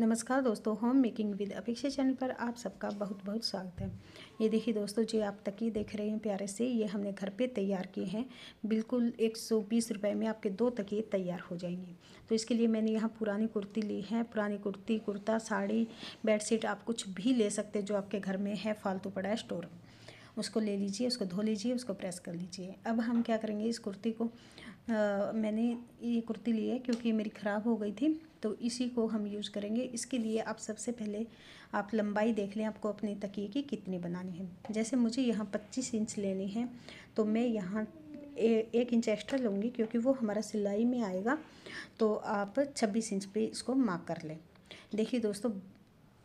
नमस्कार दोस्तों home making with Apeksha channel पर आप सबका बहुत बहुत स्वागत है ये देखिए दोस्तों जो आप तकी देख रहे हैं प्यारे से ये हमने घर पे तैयार किए हैं बिल्कुल एक सौ बीस रुपये में आपके दो तकिए तैयार हो जाएंगे तो इसके लिए मैंने यहाँ पुरानी कुर्ती ली है पुरानी कुर्ती कुर्ता साड़ी बेड आप कुछ भी ले सकते जो आपके घर में है फालतू पड़ा है स्टोर उसको ले लीजिए उसको धो लीजिए उसको प्रेस कर लीजिए अब हम क्या करेंगे इस कुर्ती को मैंने ये कुर्ती ली है क्योंकि मेरी ख़राब हो गई थी तो इसी को हम यूज़ करेंगे इसके लिए आप सबसे पहले आप लंबाई देख लें आपको अपने तकिए की कितनी बनानी है जैसे मुझे यहाँ पच्चीस इंच लेनी है तो मैं यहाँ एक इंच एक्स्ट्रा लूँगी क्योंकि वो हमारा सिलाई में आएगा तो आप छब्बीस इंच पे इसको मार्क कर लें देखिए दोस्तों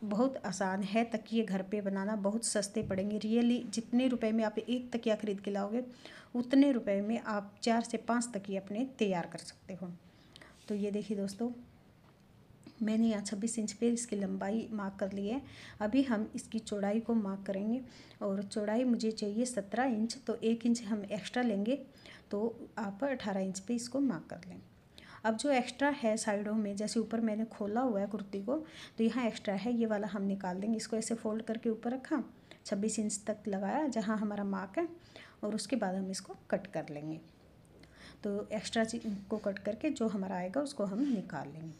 बहुत आसान है तकिए घर पे बनाना बहुत सस्ते पड़ेंगे रियली जितने रुपए में आप एक तकिया खरीद के लाओगे उतने रुपए में आप चार से पाँच तकिए अपने तैयार कर सकते हो तो ये देखिए दोस्तों मैंने यहाँ छब्बीस इंच पे इसकी लंबाई मार्क कर ली है अभी हम इसकी चौड़ाई को मार्क करेंगे और चौड़ाई मुझे चाहिए सत्रह इंच तो एक इंच हम एक्स्ट्रा लेंगे तो आप अठारह इंच पर इसको मार्क कर लें अब जो एक्स्ट्रा है साइडों में जैसे ऊपर मैंने खोला हुआ है कुर्ती को तो यहाँ एक्स्ट्रा है ये वाला हम निकाल देंगे इसको ऐसे फोल्ड करके ऊपर रखा छब्बीस इंच तक लगाया जहाँ हमारा मार्क है और उसके बाद हम इसको कट कर लेंगे तो एक्स्ट्रा को कट करके जो हमारा आएगा उसको हम निकाल लेंगे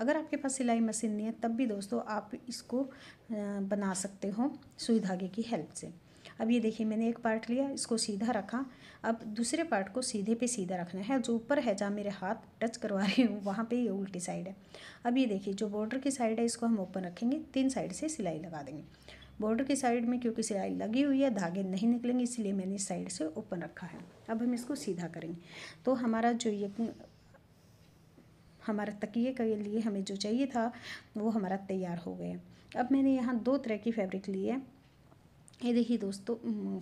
अगर आपके पास सिलाई मशीन नहीं है तब भी दोस्तों आप इसको बना सकते हो सुई धागे की हेल्प से अब ये देखिए मैंने एक पार्ट लिया इसको सीधा रखा अब दूसरे पार्ट को सीधे पे सीधा रखना है जो ऊपर है जहाँ मेरे हाथ टच करवा रही हूँ वहाँ पे ये उल्टी साइड है अब ये देखिए जो बॉर्डर की साइड है इसको हम ओपन रखेंगे तीन साइड से सिलाई लगा देंगे बॉर्डर की साइड में क्योंकि सिलाई लगी हुई है धागे नहीं निकलेंगे इसलिए मैंने इस साइड से ओपन रखा है अब हम इसको सीधा करेंगे तो हमारा जो ये हमारा तकिए के लिए हमें जो चाहिए था वो हमारा तैयार हो गया अब मैंने यहाँ दो तरह की फैब्रिक ली है ये देखिए दोस्तों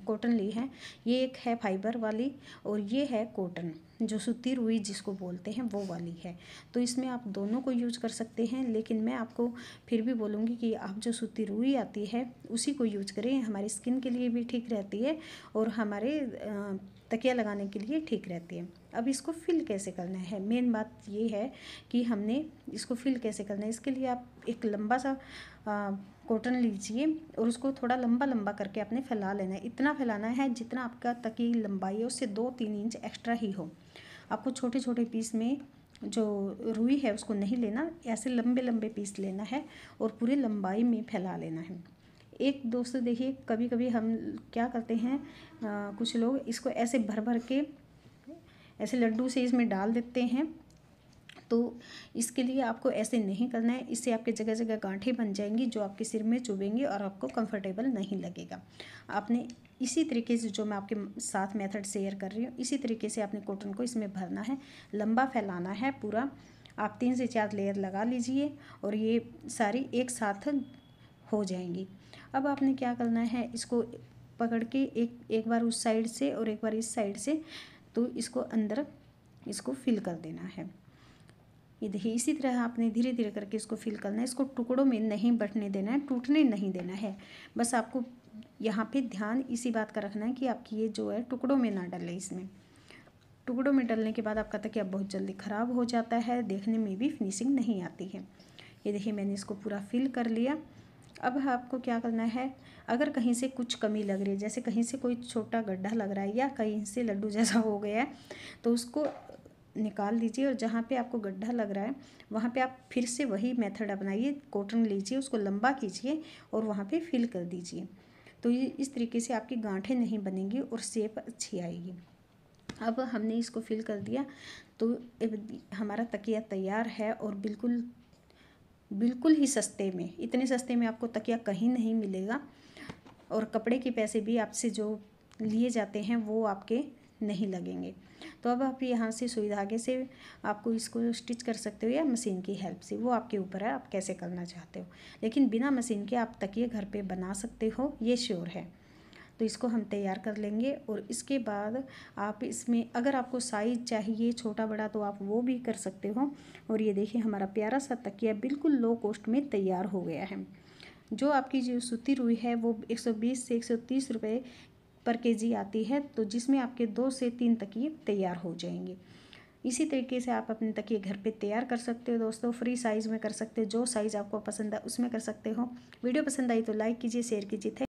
कॉटन ली है ये एक है फाइबर वाली और ये है कॉटन जो सूती रुई जिसको बोलते हैं वो वाली है तो इसमें आप दोनों को यूज कर सकते हैं लेकिन मैं आपको फिर भी बोलूँगी कि आप जो सूती रुई आती है उसी को यूज करें हमारी स्किन के लिए भी ठीक रहती है और हमारे तकिया लगाने के लिए ठीक रहती है अब इसको फिल कैसे करना है मेन बात ये है कि हमने इसको फिल कैसे करना है इसके लिए आप एक लंबा सा आ, कॉटन लीजिए और उसको थोड़ा लंबा लंबा करके आपने फैला लेना है इतना फैलाना है जितना आपका तकी लंबाई है उससे दो तीन इंच एक्स्ट्रा ही हो आपको छोटे छोटे पीस में जो रुई है उसको नहीं लेना ऐसे लंबे लंबे पीस लेना है और पूरी लंबाई में फैला लेना है एक दोस्त देखिए कभी कभी हम क्या करते हैं आ, कुछ लोग इसको ऐसे भर भर के ऐसे लड्डू से इसमें डाल देते हैं तो इसके लिए आपको ऐसे नहीं करना है इससे आपके जगह जगह गांठें बन जाएंगी जो आपके सिर में चुभेंगी और आपको कंफर्टेबल नहीं लगेगा आपने इसी तरीके से जो मैं आपके साथ मेथड शेयर कर रही हूँ इसी तरीके से आपने कॉटन को इसमें भरना है लंबा फैलाना है पूरा आप तीन से चार लेयर लगा लीजिए और ये सारी एक साथ हो जाएंगी अब आपने क्या करना है इसको पकड़ के एक एक बार उस साइड से और एक बार इस साइड से तो इसको अंदर इसको फिल कर देना है ये देखिए इसी तरह आपने धीरे धीरे करके इसको फिल करना है इसको टुकड़ों में नहीं बटने देना है टूटने नहीं देना है बस आपको यहाँ पे ध्यान इसी बात का रखना है कि आपकी ये जो है टुकड़ों में ना डले इसमें टुकड़ों में डलने के बाद आपका तकिया बहुत जल्दी ख़राब हो जाता है देखने में भी फिनिशिंग नहीं आती है ये देखिए मैंने इसको पूरा फिल कर लिया अब आपको क्या करना है अगर कहीं से कुछ कमी लग रही है जैसे कहीं से कोई छोटा गड्ढा लग रहा है या कहीं से लड्डू जैसा हो गया है तो उसको निकाल दीजिए और जहाँ पे आपको गड्ढा लग रहा है वहाँ पे आप फिर से वही मेथड अपनाइए कॉटन लीजिए उसको लंबा कीजिए और वहाँ पे फिल कर दीजिए तो ये इस तरीके से आपकी गांठें नहीं बनेंगी और सेप अच्छी आएगी अब हमने इसको फिल कर दिया तो हमारा तकिया तैयार है और बिल्कुल बिल्कुल ही सस्ते में इतने सस्ते में आपको तकिया कहीं नहीं मिलेगा और कपड़े के पैसे भी आपसे जो लिए जाते हैं वो आपके नहीं लगेंगे तो अब आप यहाँ से सुई धागे से आपको इसको स्टिच कर सकते हो या मशीन की हेल्प से वो आपके ऊपर है आप कैसे करना चाहते हो लेकिन बिना मशीन के आप तकिए घर पे बना सकते हो ये श्योर है तो इसको हम तैयार कर लेंगे और इसके बाद आप इसमें अगर आपको साइज चाहिए छोटा बड़ा तो आप वो भी कर सकते हो और ये देखिए हमारा प्यारा सा तकिया बिल्कुल लो कॉस्ट में तैयार हो गया है जो आपकी जो सूती रुई है वो 120 से 130 रुपए पर के आती है तो जिसमें आपके दो से तीन तकिए तैयार हो जाएंगे इसी तरीके से आप अपने तकिए घर पे तैयार कर सकते हो दोस्तों फ्री साइज़ में कर सकते हो जो साइज़ आपको पसंद है उसमें कर सकते हो वीडियो पसंद आई तो लाइक कीजिए शेयर कीजिए